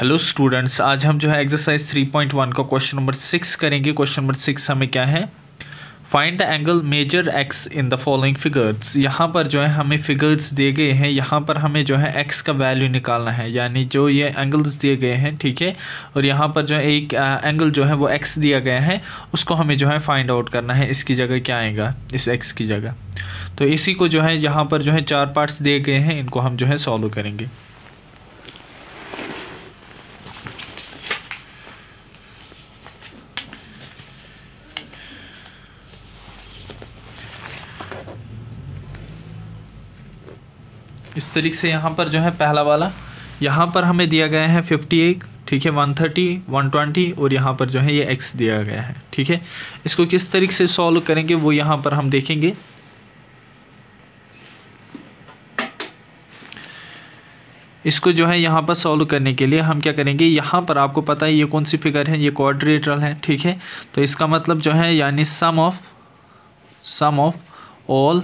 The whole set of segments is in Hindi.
हेलो स्टूडेंट्स आज हम जो है एक्सरसाइज थ्री पॉइंट वन का क्वेश्चन नंबर सिक्स करेंगे क्वेश्चन नंबर सिक्स हमें क्या है find the angle measure x in the following figures यहाँ पर जो है हमें फिगर्स दिए गए हैं यहाँ पर हमें जो है एक्स का वैल्यू निकालना है यानी जो ये एंगल्स दिए गए हैं ठीक है और यहाँ पर जो है एक एंगल जो है वो एक्स दिया गया है उसको हमें जो है फाइंड आउट करना है इसकी जगह क्या आएगा इस एक्स की जगह तो इसी को जो है यहाँ पर जो है चार पार्ट्स दिए गए हैं इनको हम जो है सॉल्व करेंगे इस तरीके से यहाँ पर जो है पहला वाला यहाँ पर हमें दिया गया है फिफ्टी एट ठीक है वन थर्टी वन ट्वेंटी और यहाँ पर जो है ये एक्स दिया गया है ठीक है इसको किस तरीके से सॉल्व करेंगे वो यहाँ पर हम देखेंगे इसको जो है यहाँ पर सॉल्व करने के लिए हम क्या करेंगे यहाँ पर आपको पता है ये कौन सी फिगर है ये क्वाड्रेटरल है ठीक है तो इसका मतलब जो है यानी sum of sum of all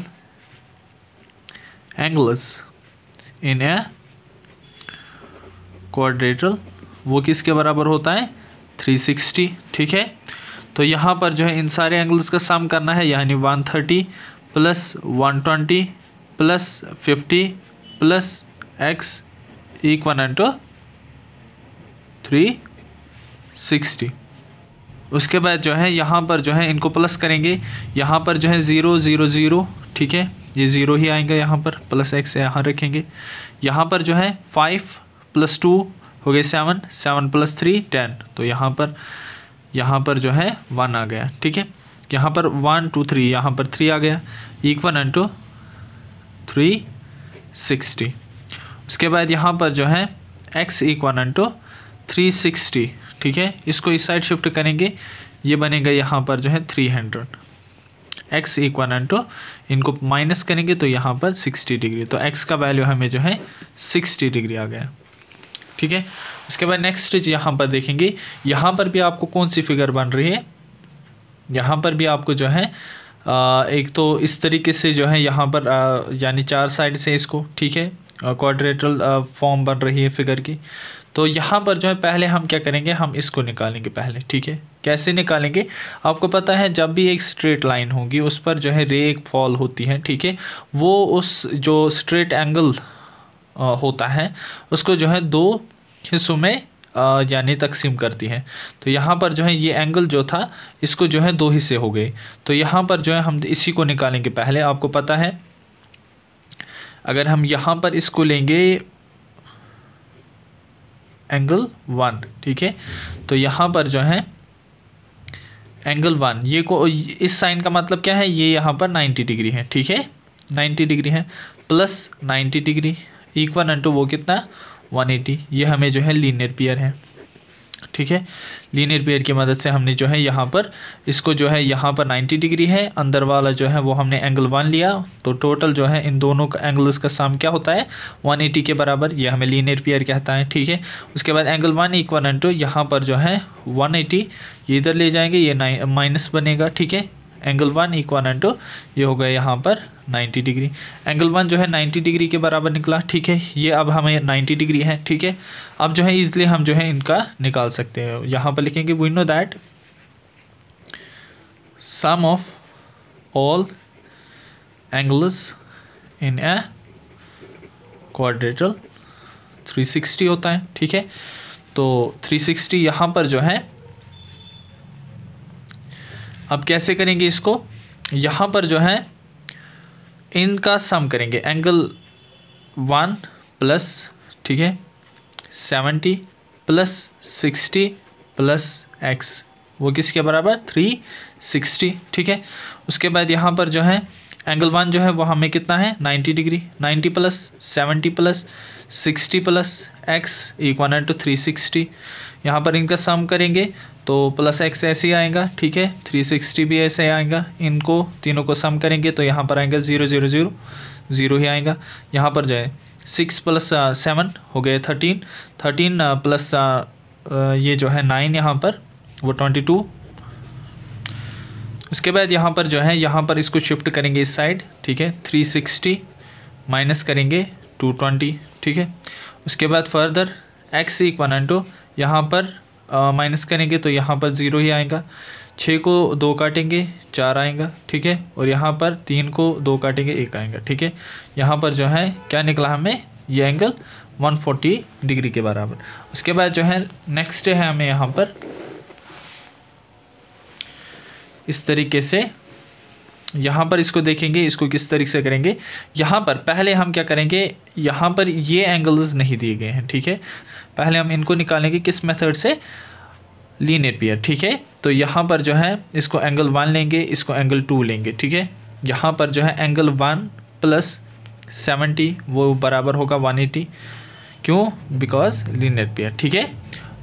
angles in a quadrilateral वो किसके बराबर होता है 360 ठीक है तो यहाँ पर जो है इन सारे एंगल्स का सम करना है यानी 130 plus twenty plus fifty plus x equal to three sixty उसके बाद जो है यहाँ पर जो है इनको प्लस करेंगे यहाँ पर जो है ज़ीरो ज़ीरो ज़ीरो ठीक है ये ज़ीरो ही आएगा यहाँ पर प्लस एक्स यहाँ रखेंगे यहाँ पर जो है फाइव प्लस टू हो गए seven seven plus three ten तो यहाँ पर यहाँ पर जो है वन आ गया ठीक है यहाँ पर वन टू थ्री यहाँ पर थ्री आ गया इक्वन इंटू थ्री सिक्सटी उसके बाद यहाँ पर जो है x equal into three sixty ठीक है इसको इस साइड शिफ्ट करेंगे ये बनेगा यहाँ पर जो है three hundred x and two इनको माइनस करेंगे तो यहाँ पर सिक्सटी डिग्री तो एक्स का वैल्यू हमें जो है सिक्सटी डिग्री आ गया ठीक है उसके बाद नेक्स्ट यहाँ पर देखेंगे यहाँ पर भी आपको कौन सी फिगर बन रही है यहाँ पर भी आपको जो है एक तो इस तरीके से जो है यहाँ पर यानी चार साइड से इसको ठीक है क्वाड्रेटरल फॉर्म बन रही है फिगर की तो यहाँ पर जो है पहले हम क्या करेंगे हम इसको निकालेंगे पहले ठीक है कैसे निकालेंगे आपको पता है जब भी एक स्ट्रेट लाइन होगी उस पर जो है रे एक फॉल होती है ठीक है वो उस जो स्ट्रेट एंगल होता है उसको जो है दो हिस्सों में यानी तकसीम करती है तो यहाँ पर जो है ये एंगल जो था इसको जो है दो हिस्से हो गए तो यहाँ पर जो है हम इसी को निकालेंगे पहले आपको पता है अगर हम यहाँ पर इसको लेंगे एंगल वन ठीक है तो यहाँ पर जो है एंगल वन ये को इस साइन का मतलब क्या है ये यहाँ पर नाइन्टी डिग्री है ठीक है नाइन्टी डिग्री है plus ninety degree equal to वो कितना वन एटी ये हमें जो है लीनियर पियर है ठीक है लीनियर पेयर की मदद से हमने जो है यहाँ पर इसको जो है यहाँ पर 90 डिग्री है अंदर वाला जो है वो हमने एंगल वन लिया तो टोटल जो है इन दोनों का एंगल्स का सम क्या होता है 180 के बराबर ये हमें लीनियर पेयर कहता है ठीक है उसके बाद angle one equal and two यहाँ पर जो है 180 ये इधर ले जाएंगे ये माइनस बनेगा ठीक है एंगल वन इक्वन एंटू ये हो गया यहाँ पर 90 डिग्री एंगल वन जो है 90 डिग्री के बराबर निकला ठीक है ये अब हमें 90 डिग्री है ठीक है अब जो है इसलिए हम जो है इनका निकाल सकते हैं यहाँ पर लिखेंगे we know that sum of all angles in a quadrilateral 360 होता है ठीक है तो 360 यहाँ पर जो है अब कैसे करेंगे इसको यहाँ पर जो है इनका सम करेंगे एंगल वन प्लस ठीक है seventy plus sixty plus x वो किसके बराबर थ्री सिक्सटी ठीक है उसके बाद यहाँ पर जो है एंगल वन जो है वो हमें कितना है ninety degree ninety plus seventy plus sixty plus x equal to three sixty यहाँ पर इनका सम करेंगे तो प्लस एक्स ऐसे ही आएगा ठीक है थ्री सिक्सटी भी ऐसे आएगा इनको तीनों को सम करेंगे तो यहाँ पर आएगा ज़ीरो ज़ीरो ज़ीरो ज़ीरो ही आएगा यहाँ पर जाए सिक्स प्लस सेवन हो गए थर्टीन थर्टीन प्लस ये जो है नाइन यहाँ पर वो ट्वेंटी टू उसके बाद यहाँ पर जो है यहाँ पर इसको शिफ्ट करेंगे इस साइड ठीक है थ्री सिक्सटी माइनस करेंगे टू ट्वेंटी ठीक है उसके बाद फर्दर एक्स इक्वन टू यहाँ पर माइनस करेंगे तो यहाँ पर ज़ीरो ही आएगा छः को दो काटेंगे चार आएगा ठीक है और यहाँ पर तीन को दो काटेंगे एक आएगा ठीक है यहाँ पर जो है क्या निकला हमें ये एंगल 140 डिग्री के बराबर उसके बाद जो है नेक्स्ट है हमें यहाँ पर इस तरीके से यहाँ पर इसको देखेंगे इसको किस तरीके से करेंगे यहाँ पर पहले हम क्या करेंगे यहाँ पर ये एंगल्स नहीं दिए गए हैं ठीक है पहले हम इनको निकालेंगे किस मेथड से लीनियर पेयर ठीक है तो यहाँ पर जो है इसको एंगल वन लेंगे इसको एंगल टू लेंगे ठीक है यहाँ पर जो है एंगल वन प्लस सेवेंटी वो बराबर होगा वन एटी क्यों बिकॉज लीनियर पियर ठीक है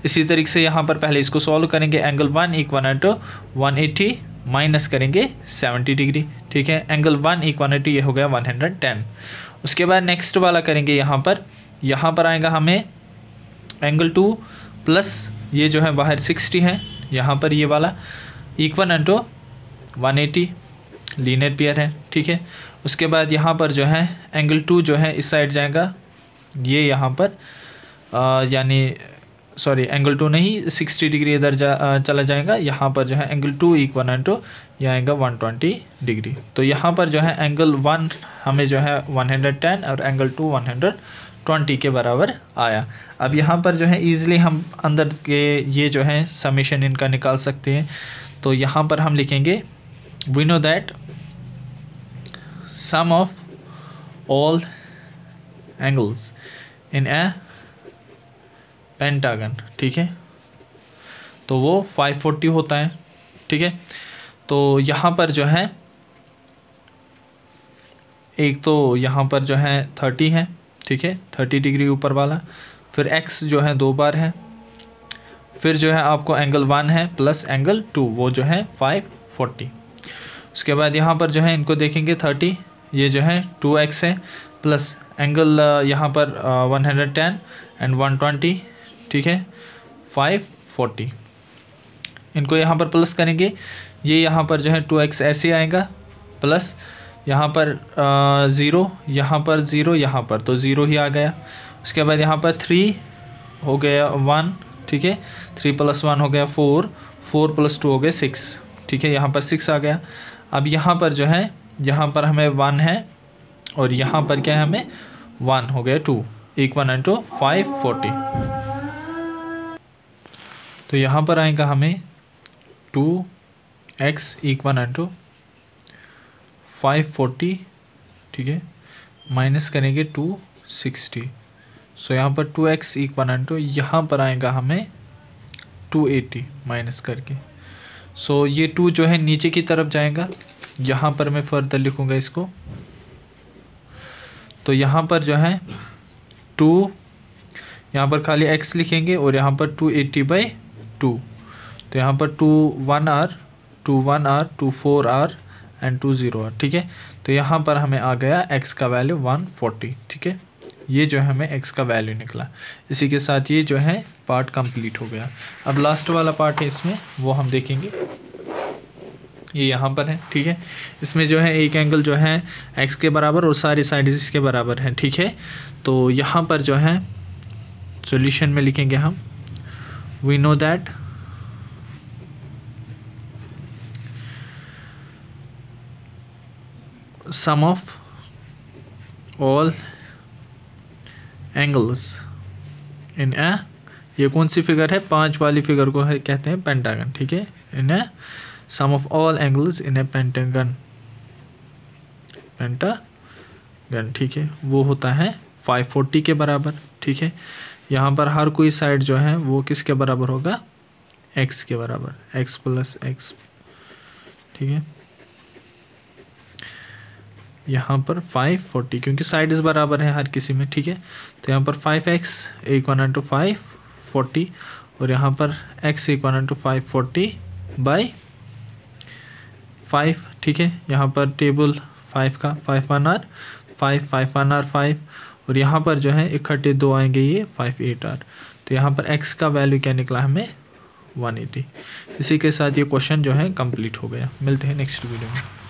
इसी तरीके से यहाँ पर पहले इसको सॉल्व करेंगे angle one equal to one eighty minus करेंगे 70 डिग्री ठीक है एंगल वन इक्वानिटी ये हो गया 110 उसके बाद नेक्स्ट वाला करेंगे यहाँ पर यहाँ पर आएगा हमें एंगल टू प्लस ये जो है बाहर 60 है यहाँ पर ये वाला equal to eighty linear pair है ठीक है उसके बाद यहाँ पर जो है एंगल टू जो है इस साइड जाएगा ये यहाँ पर यानी सॉरी एंगल टू नहीं सिक्सटी डिग्री इधर जा, चला जाएगा यहाँ पर जो है angle two equal and two यह आएगा वन ट्वेंटी डिग्री तो यहाँ पर जो है एंगल वन हमें जो है वन हंड्रेड टेन और angle two one hundred twenty के बराबर आया अब यहाँ पर जो है ईज़िली हम अंदर के ये जो है समीशन इनका निकाल सकते हैं तो यहाँ पर हम लिखेंगे we know that sum of all angles in a pentagon ठीक है तो वो फाइव फोर्टी होता है ठीक है तो यहाँ पर जो है एक तो यहाँ पर जो है थर्टी है ठीक है थर्टी डिग्री ऊपर वाला फिर एक्स जो है दो बार है फिर जो है आपको एंगल वन है प्लस एंगल टू वो जो है फाइव फोर्टी उसके बाद यहाँ पर जो है इनको देखेंगे थर्टी ये जो है टू एक्स है प्लस एंगल यहाँ पर one hundred ten and one twenty ठीक है फाइव फोर्टी इनको यहाँ पर प्लस करेंगे ये यहाँ पर जो है टू एक्स ऐसे आएगा प्लस यहाँ पर ज़ीरो यहाँ पर ज़ीरो यहाँ पर तो ज़ीरो ही आ गया उसके बाद यहाँ पर थ्री हो गया वन ठीक है थ्री प्लस वन हो गया फोर फोर प्लस टू हो गया सिक्स ठीक है यहाँ पर सिक्स आ गया अब यहाँ पर जो है यहाँ पर हमें वन है और यहाँ पर क्या है हमें वन हो गया टू एक one and two five forty तो यहाँ पर आएगा हमें two x equal to five forty ठीक है माइनस करेंगे टू सिक्सटी सो यहाँ पर टू एक्स इक्वन टू यहाँ पर आएगा हमें टू एटी माइनस करके सो so, ये टू जो है नीचे की तरफ जाएगा यहाँ पर मैं फर्दर लिखूँगा इसको तो यहाँ पर जो है टू यहाँ पर खाली एक्स लिखेंगे और यहाँ पर टू एट्टी बाई टू तो यहाँ पर two one are two one are two four are and two zero are ठीक है तो यहाँ पर हमें आ गया एक्स का वैल्यू वन फोर्टी ठीक है ये जो है हमें एक्स का वैल्यू निकला इसी के साथ ये जो है पार्ट कंप्लीट हो गया अब लास्ट वाला पार्ट है इसमें वो हम देखेंगे ये यहाँ पर है ठीक है इसमें जो है एक एंगल जो है एक्स के बराबर और सारी साइड इसके बराबर हैं ठीक है तो यहाँ पर जो है सॉल्यूशन में लिखेंगे हम we know that sum of all angles in a ये कौन सी फिगर है पांच वाली फिगर को है कहते हैं पेंटागन ठीक है in a sum of all angles in a pentagon pentagon ठीक है वो होता है फाइव फोर्टी के बराबर ठीक है यहाँ पर हर कोई साइड जो है वो किसके बराबर होगा x के बराबर x प्लस एक्स ठीक है यहाँ पर 540 क्योंकि साइड बराबर है हर किसी में ठीक है तो यहाँ पर 5x x equal to five forty और यहाँ पर x equal to five forty by five ठीक है यहाँ पर टेबल 5 का 5 one are five five one are five और यहाँ पर जो है इकट्ठे दो आएंगे ये फाइव एट आर तो यहाँ पर एक्स का वैल्यू क्या निकला हमें वन एटी इसी के साथ ये क्वेश्चन जो है कंप्लीट हो गया मिलते हैं नेक्स्ट वीडियो में